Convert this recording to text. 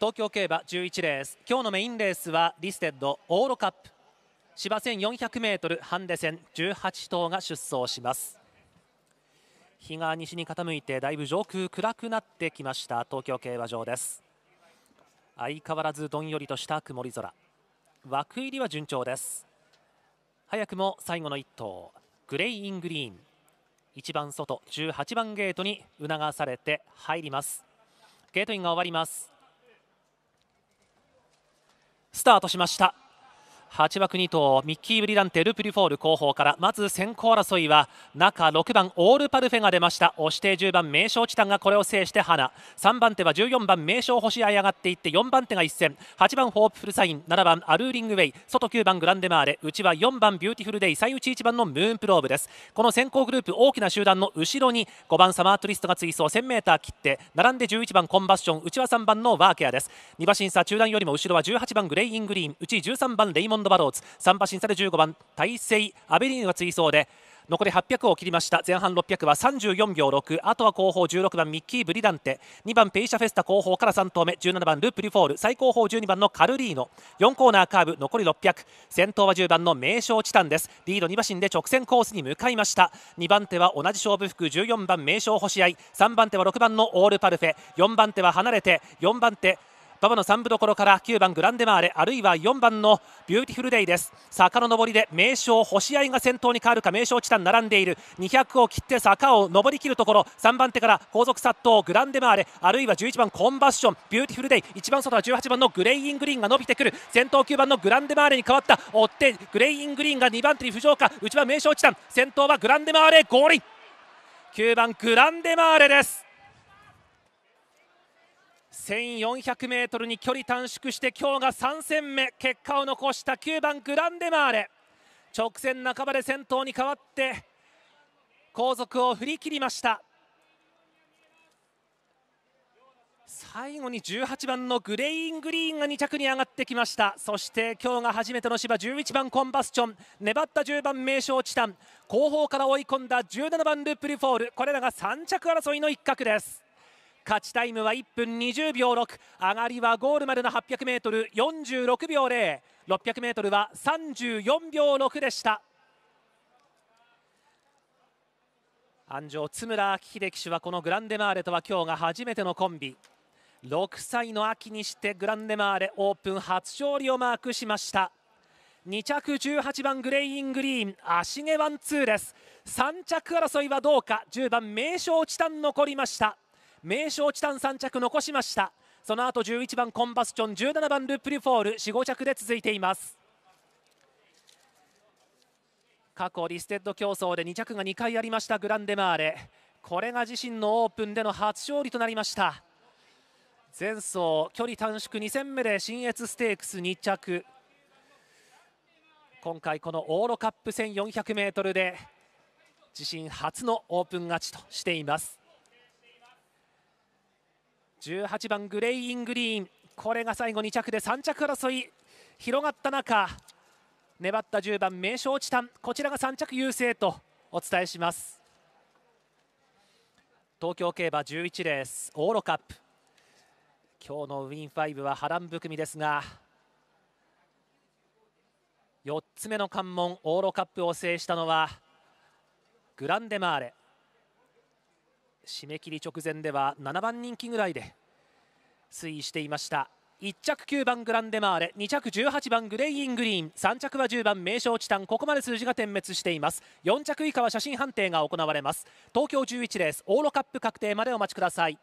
東京競馬11レース今日のメインレースはリステッドオーロカップ芝 1400m ハンデ戦18頭が出走します日が西に傾いてだいぶ上空暗くなってきました東京競馬場です相変わらずどんよりとした曇り空枠入りは順調です早くも最後の1頭グレイイングリーン1番外18番ゲートに促されて入りますゲートインが終わりますスタートしました8枠2頭ミッキー・ブリランテル・プリフォール後方からまず先行争いは中6番オールパルフェが出ました押して10番名勝チタンがこれを制して花3番手は14番名勝星合い上がっていって4番手が一戦8番ホープフルサイン7番アルーリングウェイ外9番グランデマーレ内は4番ビューティフルデイ最内1番のムーンプローブですこの先行グループ大きな集団の後ろに5番サマートリストが追走 1000m 切って並んで11番コンバッション内は3番のワーケアです2馬身差中段よりも後ろは18番グレイイングリーン内13番レイモンンドバローズ3馬身差で15番大勢アベリーヌが追走で残り800を切りました前半600は34秒6あとは後方16番ミッキー・ブリダンテ2番ペイシャフェスタ後方から3投目17番ル・プリフォール最後方12番のカルリーノ4コーナーカーブ残り600先頭は10番の名勝チタンですリード2馬身で直線コースに向かいました2番手は同じ勝負服14番名勝星合3番手は6番のオールパルフェ4番手は離れて4番手馬場の3部どころから9番グランデマーレあるいは4番のビューティフルデイです坂の上りで名将星合が先頭に変わるか名将チタン並んでいる200を切って坂を上りきるところ3番手から後続殺到グランデマーレあるいは11番コンバッションビューティフルデイ一番外は18番のグレイイングリーンが伸びてくる先頭9番のグランデマーレに変わった追ってグレイイングリーンが2番手に浮上か内番名将チタン先頭はグランデマーレ合輪9番グランデマーレです 1400m に距離短縮して今日が3戦目結果を残した9番グランデマーレ直線半ばで先頭に変わって後続を振り切りました最後に18番のグレイングリーンが2着に上がってきましたそして今日が初めての芝11番コンバスチョン粘った10番名勝チタン後方から追い込んだ17番ループリフォールこれらが3着争いの一角です勝ちタイムは1分20秒6上がりはゴールまでの 800m46 秒 0600m は34秒6でした安城津村明秀騎手はこのグランデマーレとは今日が初めてのコンビ6歳の秋にしてグランデマーレオープン初勝利をマークしました2着18番グレイイングリーン足毛ワンツーです3着争いはどうか10番名勝チタン残りました名勝チタン3着残しましたその後11番コンバスチョン17番ループリフォール45着で続いています過去リステッド競争で2着が2回ありましたグランデマーレこれが自身のオープンでの初勝利となりました前走距離短縮2戦目で新越ステークス2着今回このオーロカップ 1400m で自身初のオープン勝ちとしています18番グレイイングリーンこれが最後2着で3着争い広がった中粘った10番名勝チタンこちらが3着優勢とお伝えします東京競馬11レースオーロカップ今日のウィン5は波乱含みですが4つ目の関門オーロカップを制したのはグランデマーレ締め切り直前では7番人気ぐらいで推移していました1着9番グランデマーレ2着18番グレイイングリーン3着は10番名勝チタンここまで数字が点滅しています4着以下は写真判定が行われます東京11レースールカップ確定までお待ちください